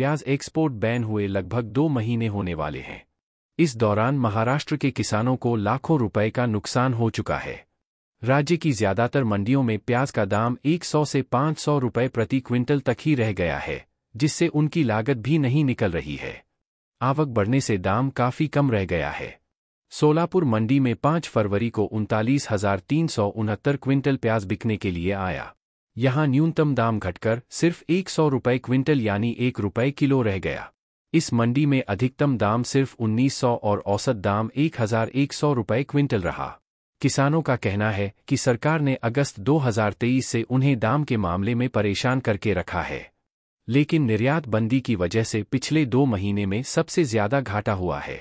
प्याज export ban हुए लगभग दो महीने होने वाले हैं इस दौरान महाराष्ट्र के किसानों को लाखों रुपए का नुकसान हो चुका है राज्य की ज्यादातर मंडियों में प्याज का दाम 100 से 500 रुपए प्रति क्विंटल तक ही रह गया है जिससे उनकी लागत भी नहीं निकल रही है आवक बढ़ने से दाम काफी कम रह गया है सोलापुर मंडी में 5 फरवरी को उनतालीस हजार तीन सौ उनहत्तर क्विंटल प्याज बिकने के लिए आया यहाँ न्यूनतम दाम घटकर सिर्फ एक सौ रुपये क्विंटल यानी एक रुपये किलो रह गया इस मंडी में अधिकतम दाम सिर्फ 1900 और औसत दाम 1100 रुपये क्विंटल रहा किसानों का कहना है कि सरकार ने अगस्त 2023 से उन्हें दाम के मामले में परेशान करके रखा है लेकिन निर्यात बंदी की वजह से पिछले दो महीने में सबसे ज्यादा घाटा हुआ है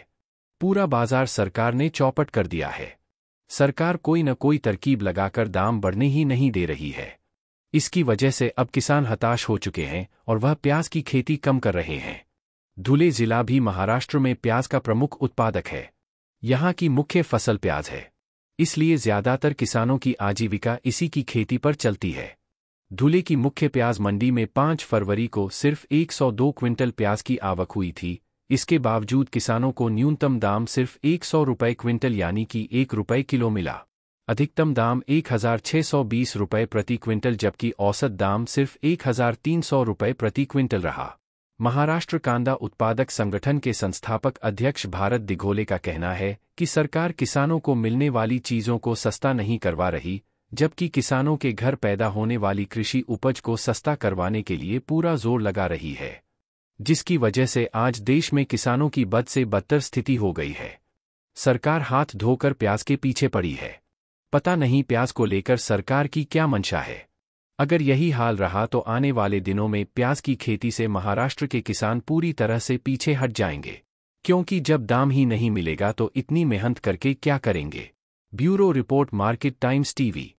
पूरा बाजार सरकार ने चौपट कर दिया है सरकार कोई न कोई तरकीब लगाकर दाम बढ़ने ही नहीं दे रही है इसकी वजह से अब किसान हताश हो चुके हैं और वह प्याज की खेती कम कर रहे हैं धुले जिला भी महाराष्ट्र में प्याज का प्रमुख उत्पादक है यहाँ की मुख्य फसल प्याज है इसलिए ज्यादातर किसानों की आजीविका इसी की खेती पर चलती है धुले की मुख्य प्याज मंडी में 5 फरवरी को सिर्फ 102 क्विंटल प्याज की आवक हुई थी इसके बावजूद किसानों को न्यूनतम दाम सिर्फ एक सौ रुपये क्विंटल यानी कि एक रुपये किलो मिला अधिकतम दाम एक हजार सौ बीस रुपये प्रति क्विंटल जबकि औसत दाम सिर्फ एक हजार तीन सौ रुपये प्रति क्विंटल रहा महाराष्ट्र कांदा उत्पादक संगठन के संस्थापक अध्यक्ष भारत दिघोले का कहना है कि सरकार किसानों को मिलने वाली चीज़ों को सस्ता नहीं करवा रही जबकि किसानों के घर पैदा होने वाली कृषि उपज को सस्ता करवाने के लिए पूरा जोर लगा रही है जिसकी वजह से आज देश में किसानों की बद से बदतर स्थिति हो गई है सरकार हाथ धोकर प्याज के पीछे पड़ी है पता नहीं प्याज को लेकर सरकार की क्या मंशा है अगर यही हाल रहा तो आने वाले दिनों में प्याज की खेती से महाराष्ट्र के किसान पूरी तरह से पीछे हट जाएंगे क्योंकि जब दाम ही नहीं मिलेगा तो इतनी मेहनत करके क्या करेंगे bureau report Market Times TV